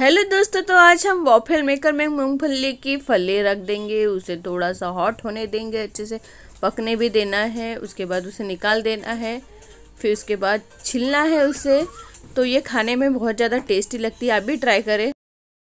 hello दोस्तों तो आज हम वॉफेल मेकर में मूंगफली की फली रख देंगे उसे थोड़ा सा हॉट होने देंगे अच्छे से पकने भी देना है उसके बाद उसे निकाल देना है फिर उसके बाद छिलना है उसे तो ये खाने में बहुत ज़्यादा टेस्टी लगती है आप भी ट्राई करें